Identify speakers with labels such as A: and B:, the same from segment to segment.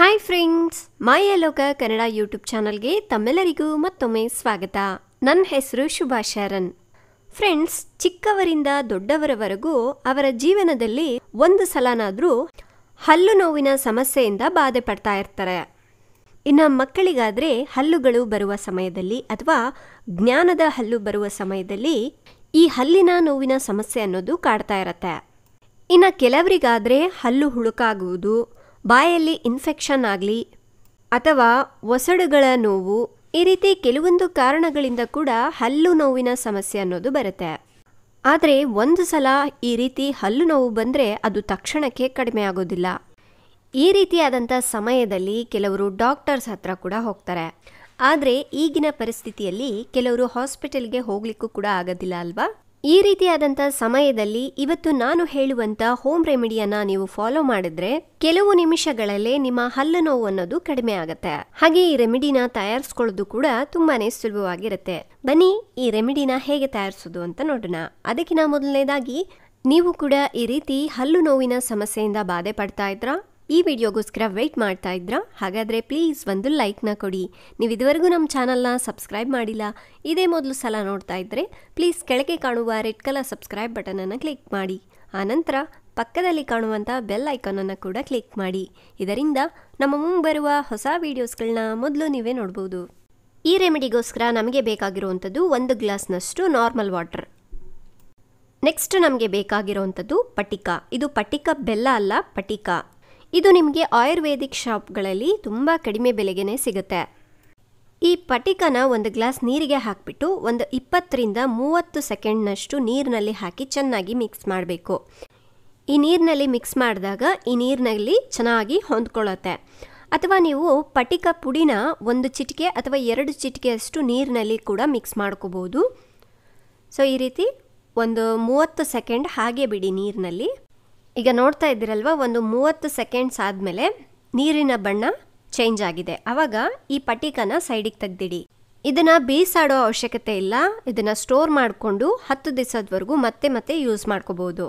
A: hi friends my Aloka Kannada YouTube ಚಾನಲ್ಗೆ ತಮ್ಮೆಲ್ಲರಿಗೂ ಮತ್ತೊಮ್ಮೆ ಸ್ವಾಗತ ನನ್ನ ಹೆಸರು ಶುಭಾ ಫ್ರೆಂಡ್ಸ್ ಚಿಕ್ಕವರಿಂದ ದೊಡ್ಡವರವರೆಗೂ ಅವರ ಜೀವನದಲ್ಲಿ ಒಂದು ಸಲನಾದರೂ ಹಲ್ಲು ನೋವಿನ ಸಮಸ್ಯೆಯಿಂದ ಬಾಧೆ ಪಡ್ತಾ ಇರ್ತಾರೆ ಇನ್ನು ಮಕ್ಕಳಿಗಾದರೆ ಹಲ್ಲುಗಳು ಬರುವ ಸಮಯದಲ್ಲಿ ಅಥವಾ ಜ್ಞಾನದ ಹಲ್ಲು ಬರುವ ಸಮಯದಲ್ಲಿ ಈ ಹಲ್ಲಿನ ನೋವಿನ ಸಮಸ್ಯೆ ಅನ್ನೋದು ಕಾಡ್ತಾ ಇರತ್ತೆ ಇನ್ನು ಕೆಲವರಿಗಾದರೆ ಹಲ್ಲು ಹುಳುಕಾಗುವುದು ಬಾಯಲ್ಲಿ ಇನ್ಫೆಕ್ಷನ್ ಆಗಲಿ ಅಥವಾ ಒಸಡುಗಳ ನೋವು ಈ ರೀತಿ ಕೆಲವೊಂದು ಕಾರಣಗಳಿಂದ ಕೂಡ ಹಲ್ಲು ನೋವಿನ ಸಮಸ್ಯೆ ಅನ್ನೋದು ಬರುತ್ತೆ ಆದರೆ ಒಂದು ಸಲ ಈ ರೀತಿ ಹಲ್ಲು ನೋವು ಬಂದರೆ ಅದು ತಕ್ಷಣಕ್ಕೆ ಕಡಿಮೆ ಆಗೋದಿಲ್ಲ ಈ ರೀತಿಯಾದಂಥ ಸಮಯದಲ್ಲಿ ಕೆಲವರು ಡಾಕ್ಟರ್ಸ್ ಹತ್ರ ಕೂಡ ಹೋಗ್ತಾರೆ ಆದರೆ ಈಗಿನ ಪರಿಸ್ಥಿತಿಯಲ್ಲಿ ಕೆಲವರು ಹಾಸ್ಪಿಟಲ್ಗೆ ಹೋಗಲಿಕ್ಕೂ ಕೂಡ ಆಗೋದಿಲ್ಲ ಅಲ್ವಾ ಈ ರೀತಿಯಾದಂಥ ಸಮಯದಲ್ಲಿ ಇವತ್ತು ನಾನು ಹೇಳುವಂಥ ಹೋಮ್ ರೆಮಿಡಿಯನ್ನ ನೀವು ಫಾಲೋ ಮಾಡಿದ್ರೆ ಕೆಲವು ನಿಮಿಷಗಳಲ್ಲೇ ನಿಮ್ಮ ಹಲ್ಲು ನೋವು ಅನ್ನೋದು ಕಡಿಮೆ ಆಗುತ್ತೆ ಹಾಗೆ ಈ ರೆಮಿಡಿನ ತಯಾರಿಸ್ಕೊಳ್ಳೋದು ಕೂಡ ತುಂಬಾನೇ ಸುಲಭವಾಗಿರುತ್ತೆ ಬನ್ನಿ ಈ ರೆಮಿಡಿನ ಹೇಗೆ ತಯಾರಿಸೋದು ಅಂತ ನೋಡೋಣ ಅದಕ್ಕಿಂತ ಮೊದಲನೇದಾಗಿ ನೀವು ಕೂಡ ಈ ರೀತಿ ಹಲ್ಲು ನೋವಿನ ಸಮಸ್ಯೆಯಿಂದ ಬಾಧೆ ಪಡ್ತಾ ಇದ್ರಾ ಈ ವಿಡಿಯೋಗೋಸ್ಕರ ವೆಯ್ಟ್ ಮಾಡ್ತಾ ಇದ್ರ ಹಾಗಾದರೆ ಪ್ಲೀಸ್ ಒಂದು ಲೈಕ್ನ ಕೊಡಿ ನೀವು ಇದುವರೆಗೂ ನಮ್ಮ ಚಾನಲ್ನ ಸಬ್ಸ್ಕ್ರೈಬ್ ಮಾಡಿಲ್ಲ ಇದೇ ಮೊದಲು ಸಲ ನೋಡ್ತಾ ಇದ್ದರೆ ಪ್ಲೀಸ್ ಕೆಳಗೆ ಕಾಣುವ ರೆಡ್ ಕಲರ್ ಸಬ್ಸ್ಕ್ರೈಬ್ ಬಟನನ್ನು ಕ್ಲಿಕ್ ಮಾಡಿ ಆನಂತರ ಪಕ್ಕದಲ್ಲಿ ಕಾಣುವಂಥ ಬೆಲ್ ಐಕಾನನ್ನು ಕೂಡ ಕ್ಲಿಕ್ ಮಾಡಿ ಇದರಿಂದ ನಮ್ಮ ಮುಂಬರುವ ಹೊಸ ವೀಡಿಯೋಸ್ಗಳನ್ನ ಮೊದಲು ನೀವೇ ನೋಡ್ಬೋದು ಈ ರೆಮಿಡಿಗೋಸ್ಕರ ನಮಗೆ ಬೇಕಾಗಿರುವಂಥದ್ದು ಒಂದು ಗ್ಲಾಸ್ನಷ್ಟು ನಾರ್ಮಲ್ ವಾಟರ್ ನೆಕ್ಸ್ಟ್ ನಮಗೆ ಬೇಕಾಗಿರುವಂಥದ್ದು ಪಟಿಕ ಇದು ಪಟಿಕ ಬೆಲ್ಲ ಅಲ್ಲ ಪಟಿಕ ಇದು ನಿಮಗೆ ಆಯುರ್ವೇದಿಕ್ ಶಾಪ್ಗಳಲ್ಲಿ ತುಂಬ ಕಡಿಮೆ ಬೆಲೆಗೇ ಸಿಗುತ್ತೆ ಈ ಪಟಿಕನ ಒಂದು ಗ್ಲಾಸ್ ನೀರಿಗೆ ಹಾಕಿಬಿಟ್ಟು ಒಂದು ಇಪ್ಪತ್ತರಿಂದ ಮೂವತ್ತು ಸೆಕೆಂಡ್ನಷ್ಟು ನೀರಿನಲ್ಲಿ ಹಾಕಿ ಚೆನ್ನಾಗಿ ಮಿಕ್ಸ್ ಮಾಡಬೇಕು ಈ ನೀರಿನಲ್ಲಿ ಮಿಕ್ಸ್ ಮಾಡಿದಾಗ ಈ ನೀರಿನಲ್ಲಿ ಚೆನ್ನಾಗಿ ಹೊಂದ್ಕೊಳ್ಳುತ್ತೆ ಅಥವಾ ನೀವು ಪಟಿಕ ಪುಡಿನ ಒಂದು ಚಿಟಿಕೆ ಅಥವಾ ಎರಡು ಚಿಟಿಕೆಯಷ್ಟು ನೀರಿನಲ್ಲಿ ಕೂಡ ಮಿಕ್ಸ್ ಮಾಡ್ಕೋಬೋದು ಸೊ ಈ ರೀತಿ ಒಂದು ಮೂವತ್ತು ಸೆಕೆಂಡ್ ಹಾಗೆ ಬಿಡಿ ನೀರಿನಲ್ಲಿ ಈಗ ನೋಡ್ತಾ ಇದ್ದೀರಲ್ವ ಒಂದು ಮೂವತ್ತು ಸೆಕೆಂಡ್ಸ್ ಆದಮೇಲೆ ನೀರಿನ ಬಣ್ಣ ಚೇಂಜ್ ಆಗಿದೆ ಅವಾಗ ಈ ಪಟಿಕನ ಸೈಡಿಗೆ ತೆಗೆದಿಡಿ ಇದನ್ನು ಬೇಸಾಡೋ ಅವಶ್ಯಕತೆ ಇಲ್ಲ ಇದನ್ನು ಸ್ಟೋರ್ ಮಾಡಿಕೊಂಡು ಹತ್ತು ದಿವಸದವರೆಗೂ ಮತ್ತೆ ಮತ್ತೆ ಯೂಸ್ ಮಾಡ್ಕೋಬೋದು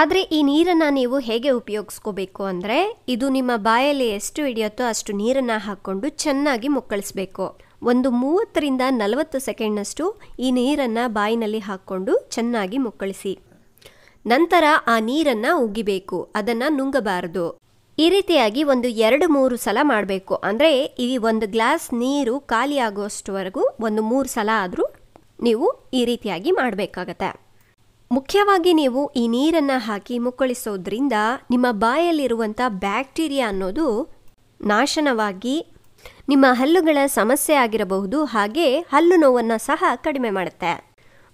A: ಆದರೆ ಈ ನೀರನ್ನು ನೀವು ಹೇಗೆ ಉಪಯೋಗಿಸ್ಕೋಬೇಕು ಅಂದರೆ ಇದು ನಿಮ್ಮ ಬಾಯಲ್ಲಿ ಎಷ್ಟು ಹಿಡಿಯುತ್ತೋ ಅಷ್ಟು ನೀರನ್ನು ಹಾಕ್ಕೊಂಡು ಚೆನ್ನಾಗಿ ಮುಕ್ಕಳಿಸ್ಬೇಕು ಒಂದು ಮೂವತ್ತರಿಂದ ನಲವತ್ತು ಸೆಕೆಂಡ್ನಷ್ಟು ಈ ನೀರನ್ನು ಬಾಯಿನಲ್ಲಿ ಹಾಕ್ಕೊಂಡು ಚೆನ್ನಾಗಿ ಮುಕ್ಕಳಿಸಿ ನಂತರ ಆ ನೀರನ್ನ ಉಗಿಬೇಕು ಅದನ್ನ ನುಂಗಬಾರದು ಈ ರೀತಿಯಾಗಿ ಒಂದು ಎರಡು ಮೂರು ಸಲ ಮಾಡಬೇಕು ಅಂದರೆ ಈ ಒಂದು ಗ್ಲಾಸ್ ನೀರು ಖಾಲಿ ಒಂದು ಮೂರು ಸಲ ಆದರೂ ನೀವು ಈ ರೀತಿಯಾಗಿ ಮಾಡಬೇಕಾಗತ್ತೆ ಮುಖ್ಯವಾಗಿ ನೀವು ಈ ನೀರನ್ನು ಹಾಕಿ ಮುಕ್ಕಳಿಸೋದ್ರಿಂದ ನಿಮ್ಮ ಬಾಯಲ್ಲಿರುವಂಥ ಬ್ಯಾಕ್ಟೀರಿಯಾ ಅನ್ನೋದು ನಾಶನವಾಗಿ ನಿಮ್ಮ ಹಲ್ಲುಗಳ ಸಮಸ್ಯೆ ಆಗಿರಬಹುದು ಹಾಗೆ ಹಲ್ಲು ನೋವನ್ನು ಸಹ ಕಡಿಮೆ ಮಾಡುತ್ತೆ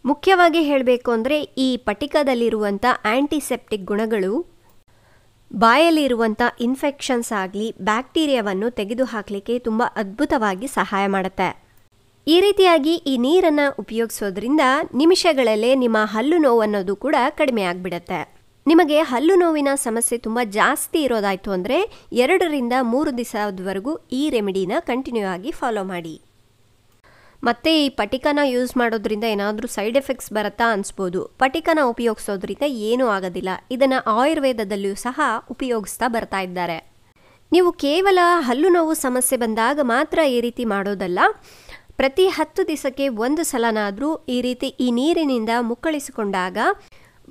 A: ಮುಖ್ಯವಾಗಿ ಹೇಳಬೇಕು ಅಂದರೆ ಈ ಪಟಿಕದಲ್ಲಿರುವಂಥ ಆ್ಯಂಟಿಸೆಪ್ಟಿಕ್ ಗುಣಗಳು ಬಾಯಲ್ಲಿರುವಂಥ ಇನ್ಫೆಕ್ಷನ್ಸ್ ಆಗಲಿ ಬ್ಯಾಕ್ಟೀರಿಯಾವನ್ನು ತೆಗೆದುಹಾಕಲಿಕ್ಕೆ ತುಂಬ ಅದ್ಭುತವಾಗಿ ಸಹಾಯ ಮಾಡುತ್ತೆ ಈ ರೀತಿಯಾಗಿ ಈ ನೀರನ್ನು ಉಪಯೋಗಿಸೋದ್ರಿಂದ ನಿಮಿಷಗಳಲ್ಲೇ ನಿಮ್ಮ ಹಲ್ಲು ನೋವು ಅನ್ನೋದು ಕೂಡ ಕಡಿಮೆ ಆಗಿಬಿಡತ್ತೆ ನಿಮಗೆ ಹಲ್ಲು ನೋವಿನ ಸಮಸ್ಯೆ ತುಂಬ ಜಾಸ್ತಿ ಇರೋದಾಯಿತು ಅಂದರೆ ಎರಡರಿಂದ ಮೂರು ದಿವಸದವರೆಗೂ ಈ ರೆಮಿಡಿನ ಕಂಟಿನ್ಯೂ ಆಗಿ ಫಾಲೋ ಮಾಡಿ ಮತ್ತೆ ಈ ಪಟಿಕನ ಯೂಸ್ ಮಾಡೋದ್ರಿಂದ ಏನಾದರೂ ಸೈಡ್ ಎಫೆಕ್ಟ್ಸ್ ಬರುತ್ತಾ ಅನ್ಸ್ಬೋದು ಪಟಿಕನ ಉಪಯೋಗಿಸೋದ್ರಿಂದ ಏನೂ ಆಗೋದಿಲ್ಲ ಇದನ್ನು ಆಯುರ್ವೇದದಲ್ಲಿಯೂ ಸಹ ಉಪಯೋಗಿಸ್ತಾ ಬರ್ತಾ ಇದ್ದಾರೆ ನೀವು ಕೇವಲ ಹಲ್ಲು ನೋವು ಸಮಸ್ಯೆ ಬಂದಾಗ ಮಾತ್ರ ಈ ರೀತಿ ಮಾಡೋದಲ್ಲ ಪ್ರತಿ ಹತ್ತು ದಿವಸಕ್ಕೆ ಒಂದು ಸಲನಾದರೂ ಈ ರೀತಿ ಈ ನೀರಿನಿಂದ ಮುಕ್ಕಳಿಸಿಕೊಂಡಾಗ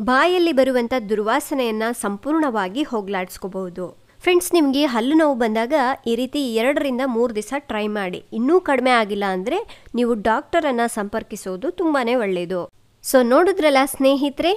A: ಬಾಯಲ್ಲಿ ಬರುವಂಥ ದುರ್ವಾಸನೆಯನ್ನು ಸಂಪೂರ್ಣವಾಗಿ ಹೋಗಲಾಡಿಸ್ಕೋಬಹುದು ಫ್ರೆಂಡ್ಸ್ ನಿಮಗೆ ಹಲ್ಲು ನೋವು ಬಂದಾಗ ಈ ರೀತಿ ಎರಡರಿಂದ ಮೂರು ದಿವಸ ಟ್ರೈ ಮಾಡಿ ಇನ್ನೂ ಕಡಿಮೆ ಆಗಿಲ್ಲ ಅಂದರೆ ನೀವು ಡಾಕ್ಟರನ್ನು ಸಂಪರ್ಕಿಸೋದು ತುಂಬಾ ಒಳ್ಳೆಯದು ಸೊ ನೋಡಿದ್ರಲ್ಲ ಸ್ನೇಹಿತರೆ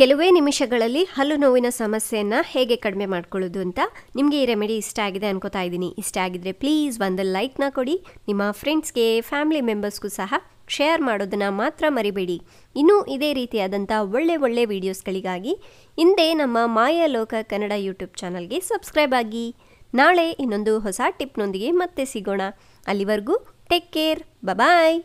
A: ಕೆಲವೇ ನಿಮಿಷಗಳಲ್ಲಿ ಹಲ್ಲು ನೋವಿನ ಸಮಸ್ಯೆಯನ್ನು ಹೇಗೆ ಕಡಿಮೆ ಮಾಡ್ಕೊಳ್ಳೋದು ಅಂತ ನಿಮಗೆ ಈ ರೆಮಿಡಿ ಇಷ್ಟ ಆಗಿದೆ ಅನ್ಕೋತಾ ಇದ್ದೀನಿ ಇಷ್ಟ ಆಗಿದ್ರೆ ಪ್ಲೀಸ್ ಒಂದು ಲೈಕ್ನ ಕೊಡಿ ನಿಮ್ಮ ಫ್ರೆಂಡ್ಸ್ಗೆ ಫ್ಯಾಮಿಲಿ ಮೆಂಬರ್ಸ್ಗೂ ಸಹ ಶೇರ್ ಮಾಡೋದನ್ನು ಮಾತ್ರ ಮರಿಬೇಡಿ ಇನ್ನೂ ಇದೇ ರೀತಿಯಾದಂಥ ಒಳ್ಳೆ ಒಳ್ಳೆ ವಿಡಿಯೋಸ್ಗಳಿಗಾಗಿ ಹಿಂದೆ ನಮ್ಮ ಮಾಯಾ ಲೋಕ ಕನ್ನಡ ಯೂಟ್ಯೂಬ್ ಚಾನಲ್ಗೆ ಸಬ್ಸ್ಕ್ರೈಬ್ ಆಗಿ ನಾಳೆ ಇನ್ನೊಂದು ಹೊಸ ಟಿಪ್ನೊಂದಿಗೆ ಮತ್ತೆ ಸಿಗೋಣ ಅಲ್ಲಿವರೆಗೂ ಟೇಕ್ ಕೇರ್ ಬಬಾಯ್